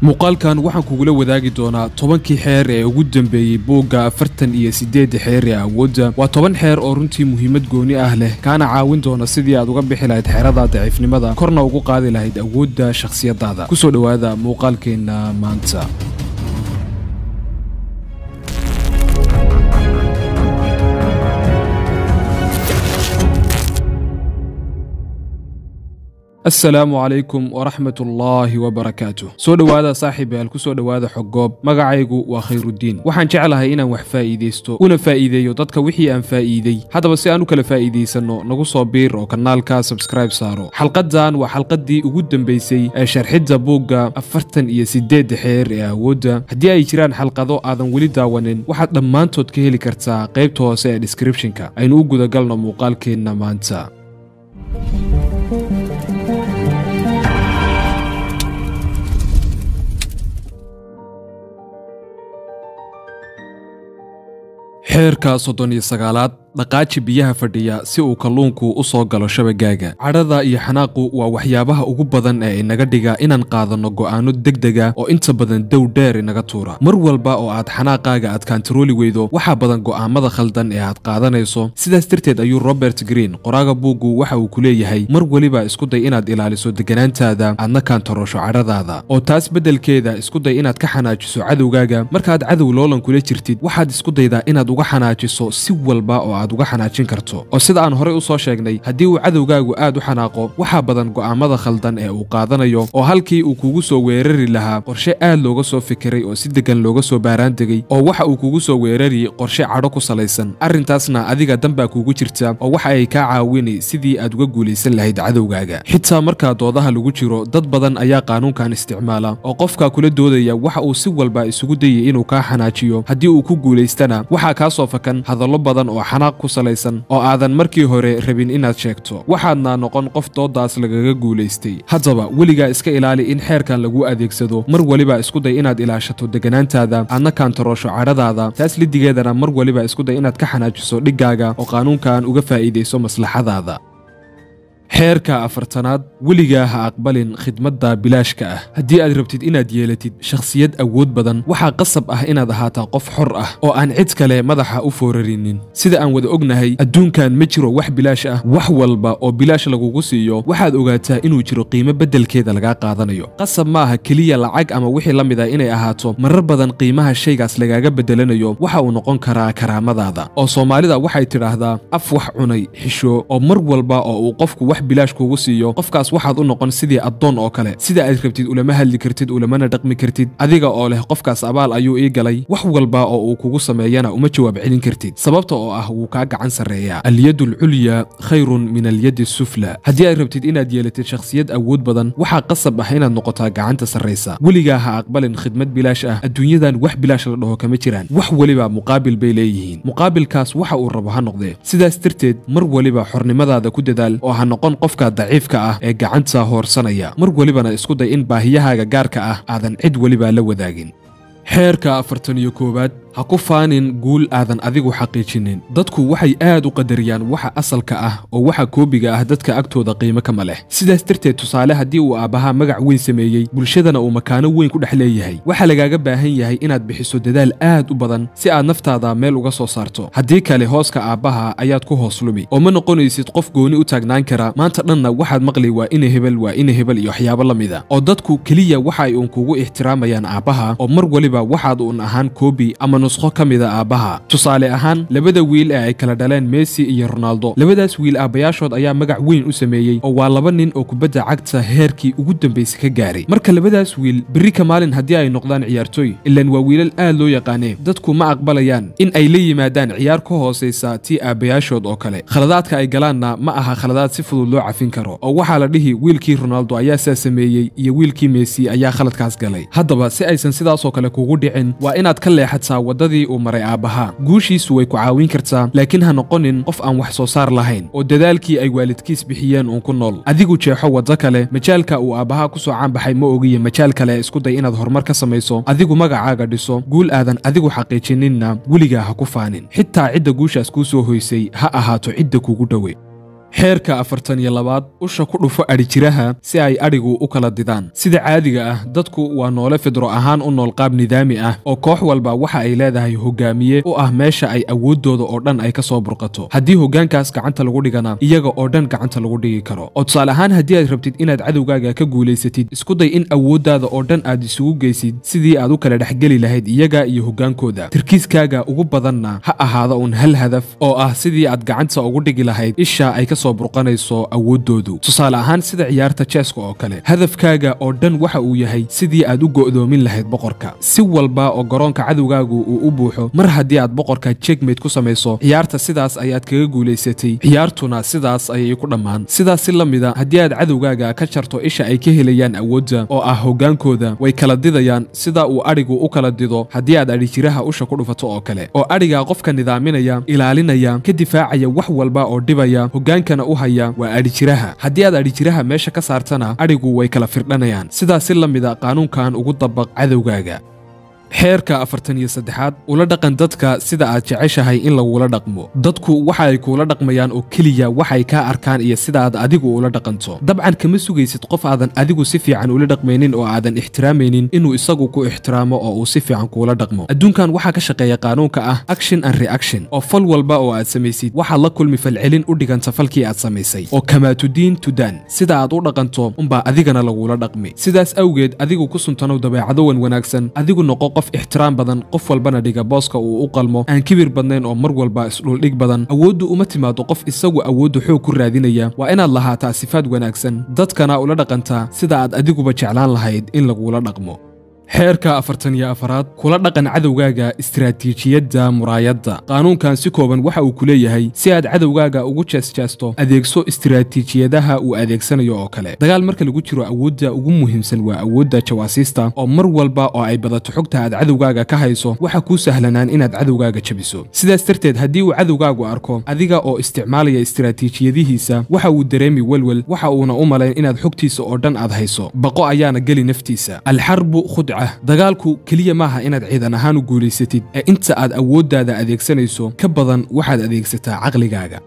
muuqaalkan waxaan kugula wadaagi doonaa tobankii xeer ee ugu dambeeyey buugga afartan iyo siddeeda xeer ee awoodda waa toban xeer oo runtii muhiimad gooni ah leh kaana caawin doona sidii aad uga bixi lahayd xeerada daciifnimada korna ugu qaadi lahayd awoodda shakhsiyadaada kusoo dhowaada muuqaalkeenna maanta assalaamu calaykum waraxmat ullaahi wabarakaatuh soo dhowaada saaxiibayaal ku soo dhowaada xoggoob magacaygu waa khayruddiin waxaan jeclahay inaan wax faa'iidaysto una faa'iideeyo dadka wixii aan faa'iidey haddaba si aan u kala faa'iidaysanno nagu soo biir oo kanaalka sabskraib saaro xalqadan waa xalqaddii ugu dambaysay ee sharxidda buugga afartan iyo siddeedda xeer ee awoodda haddii ay jiraan xalqado aadan weli daawanin waxaad dhammaantood ka heli kartaa qaybta hoose ee deskribshinka aynu u gudagalno muuqaalkeenna maanta xeerka soddon iyo sagaalaad dhaqaaji biyaha fadhiya si uu kalluunku u soo galo shabagaaga cadhada iyo xanaaqu waa waxyaabaha ugu badan ee inaga dhiga inaan qaadanno go'aanno dega oo inta badan dow dheer inaga tuura mar walba oo aad xanaaqaaga aad kaantarooli weydo waxaa badan go'aamada khaldan ee aad qaadanayso sidaas darteed ayuu robert green qoraaga buuggu waxa uu ku leeyahay mar weliba day inaad ilaaliso deganaantaada aadna kaantarosho cadhadaada oo taas beddelkeeda day inaad ka xanaajiso cadowgaaga markaad cadow loolan kula jirtid waxaad isku iskudaydaa inaad uga xanaajiso si walba oo aad uga xanaajin karto oo sida aan horay u soo sheegnay haddii uu cadowgaagu aad u xanaaqo waxaa badan go'aamada khaldan ee uu qaadanayo oo halkii uu kugu soo weerari lahaa qorshe aad looga soo fikiray oo si deggan looga soo baaraandegay oo waxa uu kugu soo weerariyey qorshe cadho ku salaysan arrintaasna adiga danbaa kuugu jirta oo waxa ay kaa caawini sidii aad uga guulaysan lahayd cadowgaaga xitaa markaa doodaha lagu jiro dad badan ayaa qaanuunkan isticmaala oo qofka kula doodaya waxa uu si walba isugu dayay inuu kaa xanaajiyo haddii uu ku guulaystana waxaa kaa soo fakan hadallo badan oo xanaaq ku salaysan oo aadan markii hore rabin inaad sheegto waxaadna noqon qof doodaas lagaga guulaystay haddaba weligaa iska ilaali in xeerkan lagu adeegsado mar weliba day inaad ilaashato deganaantaada aadna kaantaroosho cadhadaada taas lidigeedana mar weliba day inaad ka xanaajiso dhiggaaga oo qaanuunkan uga faa'iidayso maslaxadaada xeerka afartanaad weligaa ha aqbalin khidmadda bilaashka ah haddii aad rabtid inaad yeelatid shakhsiyad awood badan waxaa qasab ah inaad ahaataa qof xor ah oo aan cid kale madaxa u foorarinin sida aan wada ognahay adduunkan ma jiro wax bilaash ah wax walba oo bilaash lagugu siiyo waxaad ogaataa inuu jiro qiimo beddelkeeda lagaa qaadanayo qasab ma aha keliya lacag ama wixii la mid ah inay ahaato marar badan qiimaha shaygaas lagaaga beddelanayo waxa uu noqon karaa karaamadaada oo soomaalida waxay tidhaahdaa af wax cunay xisho oo mar walba oo uu qofku wax bilaash kuugu siiyo qofkaas waxaad u noqon sidii addoon oo kale sida aad rabtid ulama hadli kartid ulamana dhaqmi kartid adiga oo leh qofkaas abaal ayuu ii galay wax walba oo uu kugu sameeyana uma jawaab celin kartid sababta oo ah wuu kaa gacan sarreeyaa alyad lculya khayrun min alyadi sufla haddii aad rabtid inaad yeelatid shakhsiyad awood badan waxaa qasab ah inaad noqotaa gacanta sarraysa weligaa ha aqbalin khidmad bilaash ah adduunyadan wax bilaash la dhaho kama jiraan wax weliba muqaabil bay leeyihiin muqaabilkaas waxa uu rabo ha noqdee sidaas darteed mar weliba xornimadaada ku dadaal oo ha noqon noqon qofka daciifka ah ee gacanta hoorsanaya mar welibana isku day in baahiyahaaga gaarka ah aadan cid weliba la wadaagin xeerka afartan iyo koowaad ha ku faanin guul aadan adigu xaqiijinin dadku waxay aad u qadariyaan waxa asalka ah oo waxa koobiga ah dadka agtooda qiimo kama leh sidaas darteed tusaale haddii uu aabbahaa magac weyn sameeyey bulshadana uu makaano weyn ku dhex leeyahay waxaa lagaaga baahan yahay inaad bixiso dadaal aad u badan si aad naftaada meel uga soo saarto haddii kale hooska aabbaha ayaad ku hoos lumi oo ma noqonaysid qof gooni u taagnaan kara maanta dhanna waxaad maqli waa ina hebel waa ina hebel iyo waxyaabo la mida oo dadku keliya waxa ay uun kugu ixtiraamayaan aabbaha oo mar waliba waxaad uun ahaan koobi ama nusqo ka mid aabbaha tusaale ahaan labada wiil ee ay kala dhaleen meesi iyo ronaldo labadaas wiil aabbayaashood ayaa magac weyn u sameeyey oo waa laba nin oo kubadda cagta heerkii ugu dambaysa ka gaaray marka labadaas wiil berri maalin haddii ay noqdaan ciyaartooy ilaan waa wiilal aad loo yaqaanee dadku ma aqbalayaan in ay la yimaadaan ciyaar ka hoosaysa tii aabbayaashood oo kale khaladaadka ay galaanna ma aha khaladaad si fudud loo cafin karo oo waxaa la dhihi wiilkii ronaldo ayaa saa sameeyey iyo wiilkii meesi ayaa khaladkaas galay haddaba si aysan sidaasoo kale kugu dhicin waa inaad ka leexataa waddadii uu maray aabbahaa guushiisu way ku caawin kartaa laakiin ha noqonin qof aan wax soo saar lahayn oo dadaalkii ay waalidkiis bixiyeen uun ku nool adigu jeexo waddo kale majaalka uu aabbaha ku soo caanbaxay ma ogiya majaal kale isku day inaad horumar ka samayso adigu magacaaga dhiso guul aadan adigu xaqiijininna weligaa ha ku faanin xitaa cidda guushaas kuu soo hoysay ha ahaato cidda kugu dhowe xeerka afartan iyo labaad usha ku dhufo adhijiraha si ay adhigu u kala didaan sida caadiga ah dadku waa noole fidro ahaan u nool qaab nidaami ah oo koox walba waxa ay leedahay hogaamiye u ah meesha ay awooddooda oo dhan ay ka soo burqato haddii hoggaankaas gacanta lagu dhigana iyaga oo dhan gacanta lagu dhigi karo oo tusaale ahaan haddii aad rabtid inaad cadowgaaga ka guulaysatid isku day in awooddaada oo dhan aad isugu geysid sidii aad u kala dhexgeli lahayd iyaga iyo hoggaankooda tirkiiskaaga ugu badanna ha ahaada uun hal hadaf oo ah sidii aad gacanta ugu dhigi lahayd isha ay ka kasoo burqanayso awoodoodu tusaale ahaan sida ciyaarta jeeska oo kale hadafkaaga oo dhan waxa uu yahay sidii aad u go'doomin lahayd boqorka si walba oo garoonka cadowgaagu uu u buuxo mar haddii aad boqorka jegmayd ku samayso ciyaarta sidaas ayaad kaga guulaysatay ciyaartuna sidaas ayay ku dhammaan sidaasi la mida ah, haddii aad cadowgaaga ka jarto isha ay ka helayaan awoodda oo ah hoggaankooda way kala didayaan sida uu adhigu u kala dido haddii aad adhi jiraha usha ku dhufato oo kale oo adhigaa qofka nidaaminaya ilaalinaya ka difaacaya wax walba oo dhibaya hoggaanka halkana u haya waa adhijiraha haddii aad adhijiraha meesha ka saartana adhigu way kala firdhanayaan sidaasi la mida ah qaanuunkan ugu dabaq cadowgaaga xeerka afartan iyo saddexaad ula dhaqan dadka sida aad jeceshahay in lagula dhaqmo dadku waxa ay kuula dhaqmayaan oo keliya waxay kaa arkaan iyo sidaaad adigu ula dhaqanto dabcan kama sugaysid qof aadan adigu si fiican ula dhaqmaynin oo aadan ixtiraamaynin inuu isagu ku ixtiraamo oo uu si fiican kuula dhaqmo adduunkan waxaa ka shaqeeya qaanuunka ah action and reaction oo fal walba oo aad samaysid waxaad la kulmi falcelin u dhiganta falkii aad samaysay oo kamaa tudiin tudaan sida aad u dhaqanto unbaa adigana lagula dhaqmi sidaas awgeed adigu ku suntanow dabeecado wan wanaagsan adigu noqo qof ixtiraam badan qof walbana dhiga booska uu u qalmo aan kibir badnayn oo mar walba isdhuldhig badan awooddu uma timaado qof isagu awooddu xoog ku raadinaya waa inaad lahaataa sifaad wanaagsan dadkana ula dhaqantaa sida aad adiguba jeclaan lahayd in lagula dhaqmo xeerka afartan iyo afaraad kula dhaqan cadowgaaga istiraatiijiyadda muraayadda qaanuunkan si kooban waxa uu ku leeyahay si aad cadowgaaga ugu jeesjeesto adeegso istiraatiijiyadaha uu adeegsanayo oo kale dagaal marka lagu jiro awoodda ugu muhiimsan waa awoodda jawaasiista oo mar walba oo ay badato xogta aad cadowgaaga ka hayso waxa kuu sahlanaan inaad cadowgaaga jabiso sidaas darteed haddii uu cadowgaagu arko adiga oo isticmaalaya istiraatiijiyadihiisa waxa uu dareemi welwel waxa uuna u malayn inaad xogtiisa oo dhan aad hayso baqo ayaana geli naftiisa dabiica ah. dagaalku keliya maaha inaad ciidan ahaan u guulaysatid ee inta aad awooddaada adeegsanayso ka badan waxaad adeegsataa caqligaaga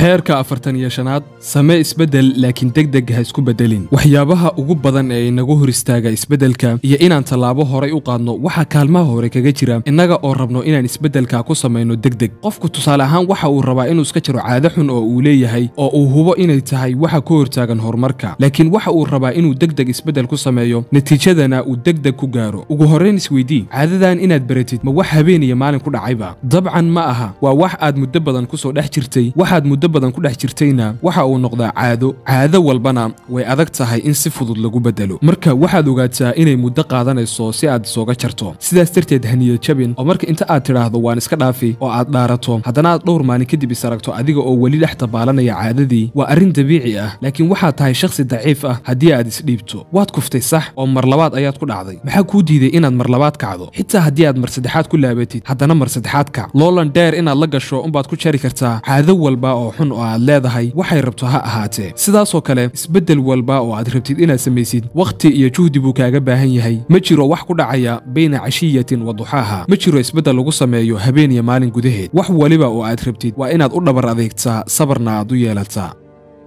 xeerka afartan iyo shanaad samee isbeddel laakiin degdeg ha isku beddelin waxyaabaha ugu badan ee inagu hor istaaga isbeddelka iyo inaan tallaabo horay u qaadno waxaa kaalmaha hore kaga jira innaga oo rabno inaan isbeddelka ku samayno degdeg qofku tusaale ahaan waxa uu rabaa inuu iska jiro caado xun oo uu leeyahay oo uu hubo inay tahay waxa ku hortaagan horumarka laakiin waxa uu rabaa inuu degdeg isbeddel ku sameeyo natiijadana uu degdeg ku gaaro ugu horrayn isweydii caadadan inaad baratid ma wax habeen iyo maalin ku dhacayba dabcan ma aha waa wax aad muddo badan ku soo dhex jirtay waxaad muddo muddo badan ku dhex jirtayna waxa uu noqdaa caado caado walbana way adag tahay in si fudud lagu bedelo marka waxaad ogaataa inay muddo qaadanayso si aad isooga jarto sidaas darteed haniya jabin oo marka inta aad tidhaahdo waan iska dhaafi oo aad dhaarato haddana aad dhowr maalin kadib is aragto adiga oo weli dhex dabaalanaya caadadii waa arrin dabiici ah laakiin waxaad tahay shakhsi daciif ah haddii aad isdhiibto waad kuftay sax oo mar labaad ayaad ku dhacday maxaa kuu diiday inaad mar labaad kacdo xitaa haddii aad mar saddexaad ku laabatid haddana mar saddexaad kac loolan dheer inaad la gasho unbaad ku jari kartaa caado walba oo oo xun oo aad leedahay waxay rabto ha ahaatee sidaasoo kale isbeddel walba oo aad rabtid inaad samaysid wakhti iyo juhdi buu kaaga baahan yahay ma jiro wax ku dhacaya bayna cashiyatin wa duxaaha ma jiro isbeddel lagu sameeyo habeen iyo maalin gudaheed wax waliba oo aad rabtid waa inaad u dhabar adeegtaa sabarna aad u yeelataa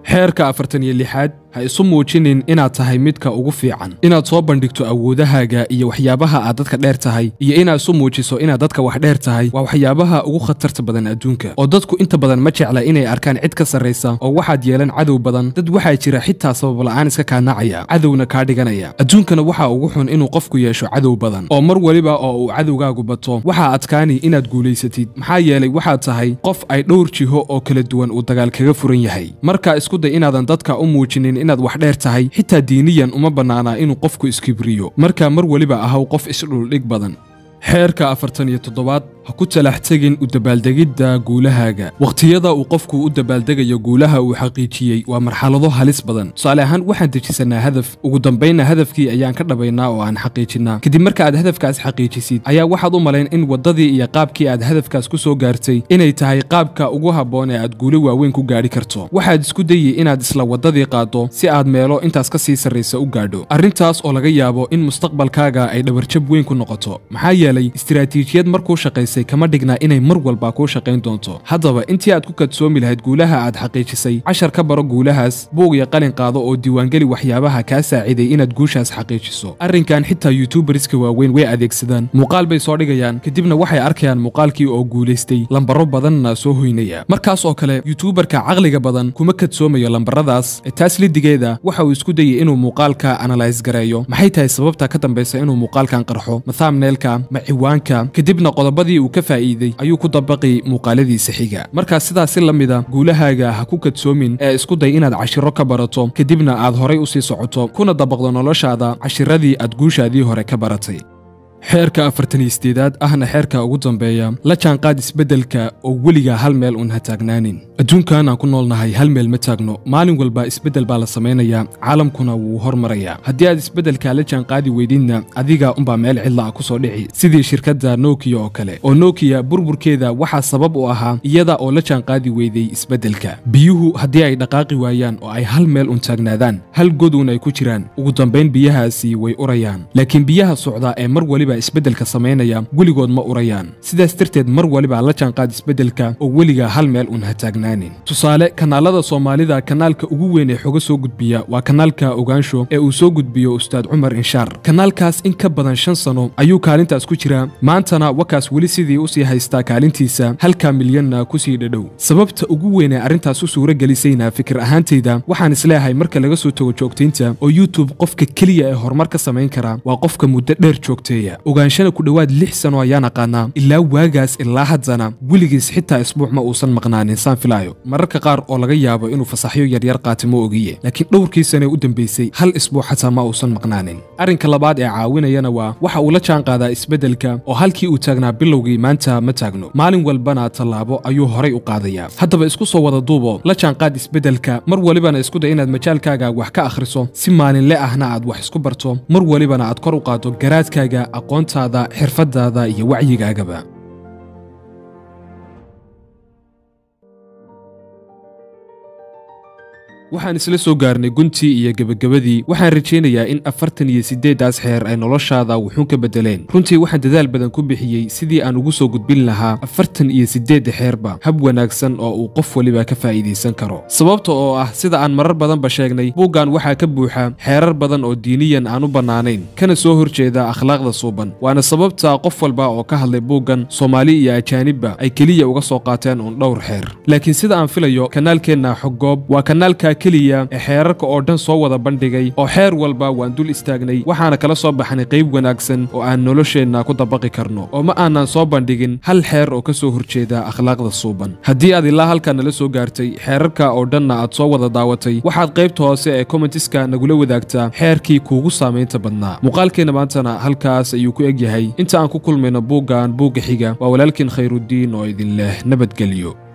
xeerka afartan iyo lixaad ha isu muujinin inaad tahay midka ugu fiican inaad soo bandhigto awoodahaaga iyo waxyaabaha aad dadka dheer tahay iyo inaad isu muujiso inaad dadka wax dheer tahay waa waxyaabaha ugu khatarta badan adduunka oo dadku inta badan ma jecla inay arkaan cid ka sarraysa oo waxaad yeelan cadow badan dad waxaa jira xitaa sababla'aan iska kaanacaya cadowna kaa dhiganaya adduunkana waxaa ugu xun inuu qofku yeesho cadow badan oo mar weliba oo uu cadowgaagu bato waxaa adkaani inaad guulaysatid maxaa yeelay waxaad tahay qof ay dhowr jiho oo kala duwan uu dagaal kaga furan yahay marka isku day inaadan dadka u muujinin inaad wax dheer tahay xitaa diiniyan uma bannaanaa inuu qofku iskibriyo markaa mar weliba ahaw qof isdhuldhig badan xeerka afartan iyo toddobaad ha ku talaaxtegin u dabaaldegidda guulahaaga wakhtiyada uu qofku u dabaaldegayo guulaha uu xaqiijiyey waa marxalado halis badan tusaale ahaan waxaan dejisanaa hadaf ugu dambaynna hadafkii ayaan ka dhabaynaa oo aan xaqiijinaa kadib marka aad hadafkaas xaqiijisid ayaa waxaad u malayn in waddadii iyo qaabkii aad hadafkaas ku soo gaartay inay tahay qaabka ugu habboon ee aad guulo waaweyn ku gaadhi karto waxaad isku dayi inaad isla waddadii qaaddo si aad meelo intaas ka sii sarraysa u gaadho arrintaas oo laga yaabo in mustaqbalkaaga ay dhabarjab weyn ku noqoto maxaa yeelay istiraatiijiyad markuu shaqaysa sameysay kama dhigna inay mar walba kuu shaqayn doonto haddaba intii aad ku kadsoomi lahayd guulaha aad xaqiijisay cashar ka baro guulahaas buug iyo qalin qaado oo diiwaangeli waxyaabaha kaa saaciday inaad guushaas xaqiijiso arrinkan xitaa yuutuberiska waaweyn way adeegsadaan muuqaal bay soo dhigayaan kadibna waxay arkayaan muuqaalkii oo guulaystay lambaro badanna soo hoynaya markaas oo kale yuutuubarka caqliga badan kuma kadsoomayo lambaradaas e taas lidigeeda waxa uu isku dayay inuu muuqaalka analayse gareeyo maxay tahay sababta ka dambaysa inuu muuqaalkan qarxo mathaamneelka ma ciwaanka kadibna qodobadii uu ka faa'iiday ayuu ku dabaqi muuqaaladiisa xiga markaa sidaasi la mid a ah guulahaaga ha ku kadsoomin ee isku day inaad cashiro ka barato kadibna aad horay u sii socoto kuna dabaqdo noloshaada cashiradii aad guushaadii hore ka baratay xeerka afartan iyo sideedaad ahna xeerka ugu dambeeya la jaanqaad isbeddelka oo weliga hal meel uun ha taagnaanin adduunkan aan ku noolnahay hal meel ma taagno maalin walba isbeddel baa la samaynayaa caalamkuna wuu hormarayaa haddii aad isbeddelkaa la jaanqaadi weydidna adiga unbaa meel cidla ah ku soo dhici sidii shirkadda nokiya oo kale oo nokiya burburkeeda waxaa sabab u ahaa iyada oo la jaanqaadi weyday isbeddelka biyuhu haddii ay dhaqaaqi waayaan oo ay hal meel uun taagnaadaan hal goduun ay ku jiraan ugu dambayn biyahaasi way urayaan laakiin biyaha socda ee mar waliba weliba isbeddelka samaynaya weligood ma urayaan sidaas darteed mar waliba la jaanqaad isbeddelka oo weliga hal meel uun ha taagnaanin tusaale kanaalada soomaalida kanaalka ugu weyn ee xoga soo gudbiya waa kanaalka ogaansho ee uu soo gudbiyo ustaad cumar inshaar kanaalkaas in ka badan shan sano ayuu kaalintaas ku jiraa maantana wakaas weli sidii usii haystaa kaalintiisa halkaa milyanna kusii dhadhow sababta ugu weyn ee arrintaas u suura gelisayna fikir ahaantayda waxaan isleehay marka laga soo tago joogtaynta oo youtube qofka keliya ee horumar ka samayn kara waa qofka muddo dheer joogteeya ogaanshana ku dhowaad lix sano ayaan aqaanaa ilaa waagaas ilaa haddana weligiis xitaa isbuuc ma uusan maqnaan insaan filaayo mararka qaar oo laga yaabo inuu fasaxyo yaryar ma ogiye laakiin dhowrkii sane u dambaysay hal isbuuc xataa ma uusan maqnaanin arrinka labaad ee caawinayana waa waxa uu la jaanqaadaa isbeddelka oo halkii uu taagnaa bilowgii maanta ma taagno maalin walbana tallaabo ayuu horay u qaadayaa haddaba isku soo wada duubo la jaanqaad isbeddelka mar walibana iskuday inaad majaalkaaga wax ka akhriso si maalinle ahna aad wax isku barto mar walibana aad kor u qaado garaadkaaga aqoontaada xirfadaada iyo wacyigaagaba waxaan isla soo gaarnay guntii iyo gebagabadii waxaan rajaynayaa in afartan iyo siddeeddaas xeer ay noloshaada wuxuun ka beddeleen runtii waxaan dadaal badan ku bixiyey sidii aan ugu soo gudbin lahaa afartan iyo siddeedda xeerba hab wanaagsan oo uu qof weliba ka faa'iidaysan karo sababta oo ah sida aan marar badanba sheegnay buuggan waxaa ka buuxa xeerar badan oo diiniyan aan u bannaanayn kana soo horjeeda akhlaaqda suuban waana sababta qof walba oo ka hadlay buuggan soomaali iyo ajaanibba ay keliya uga soo qaateen uun dhowr xeer laakiin sida aan filayo kanaalkeenna xoggoob waa kanaalka keliya ee xeerarka oo dhan soo wada bandhigay oo xeer walba waan dul istaagnay waxaana kala soo baxnay qayb wanaagsan oo aan nolosheenna ku dabaqi karno oo ma aanan soo bandhigin hal xeer oo ka soo horjeeda akhlaaqda suuban haddii aad ilaa halkaa nala soo gaartay xeerarka oo dhanna aad soo wada daawatay waxaad qaybta hoose ee komentiska nagula wadaagtaa xeerkii kuugu saamaynta badnaa muuqaalkeenna maantana halkaas ayuu ku eg yahay inta aan ku kulmayno buuggan buugga xiga waa walaalkiin khayruddiin oo idin leh nabadgelyo